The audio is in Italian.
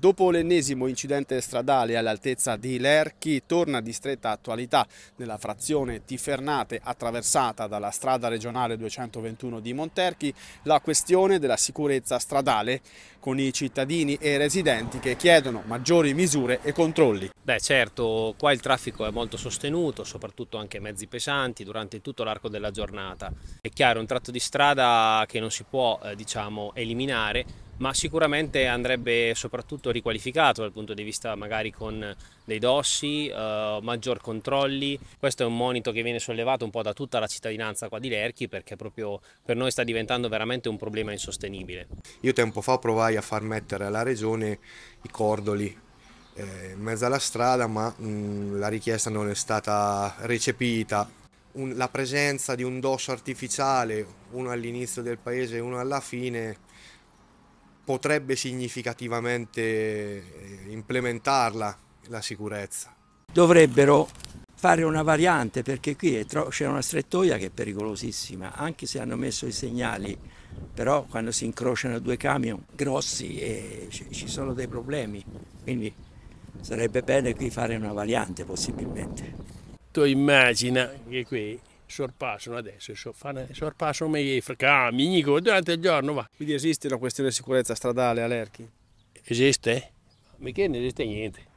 Dopo l'ennesimo incidente stradale all'altezza di Lerchi torna di stretta attualità nella frazione Tifernate attraversata dalla strada regionale 221 di Monterchi la questione della sicurezza stradale con i cittadini e i residenti che chiedono maggiori misure e controlli. Beh certo, qua il traffico è molto sostenuto, soprattutto anche mezzi pesanti durante tutto l'arco della giornata. È chiaro, è un tratto di strada che non si può eh, diciamo, eliminare, ma sicuramente andrebbe soprattutto riqualificato dal punto di vista magari con dei dossi, eh, maggior controlli. Questo è un monito che viene sollevato un po' da tutta la cittadinanza qua di Lerchi perché proprio per noi sta diventando veramente un problema insostenibile. Io tempo fa provai vai a far mettere alla regione i cordoli eh, in mezzo alla strada, ma mh, mm, la richiesta non è stata recepita. Un, la presenza di un dosso artificiale, uno all'inizio del paese e uno alla fine, potrebbe significativamente eh, implementarla la sicurezza. Dovrebbero fare una variante perché qui c'è una strettoia che è pericolosissima, anche se hanno messo i segnali però quando si incrociano due camion grossi eh, ci sono dei problemi, quindi sarebbe bene qui fare una variante possibilmente. Tu immagina che qui sorpassano adesso, sorpassano i camion durante il giorno. Va. Quindi esiste una questione di sicurezza stradale Alerchi? Esiste? Mica non esiste niente.